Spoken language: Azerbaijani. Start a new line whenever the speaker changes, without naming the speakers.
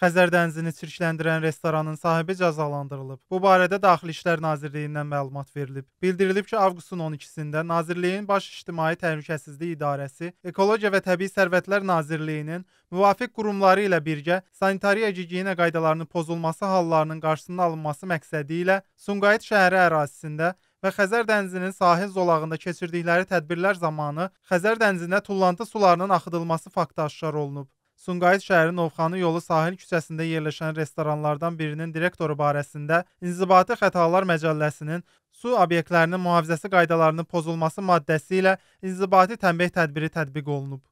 Xəzər dənizini çirkləndirən restoranın sahibi cəzalandırılıb. Bu barədə Daxili İşlər Nazirliyindən məlumat verilib. Bildirilib ki, avqustun 12-sində Nazirliyin Baş İctimai Təhlükəsizlik İdarəsi, Ekologiya və Təbii Sərvətlər Nazirliyinin müvafiq qurumları ilə birgə sanitariya gigiyena qaydalarının pozulması hallarının qarşısının alınması məqsədi ilə Sumqayıt şəhəri ərazisində və Xəzər dənizinin sahil zolağında keçirdikləri tədbirlər zamanı Xəzər dənizinə tullantı sularının axıdılması faktı aşkar olunub. Sumqayıt şəhəri Novxanı yolu sahil küçəsində yerləşən restoranlardan birinin direktoru barəsində İnzibati Xətalar Məcəlləsinin su obyektlərinin mühafizəsi qaydalarının pozulması maddəsi ilə inzibati tənbeh tədbiri tətbiq olunub.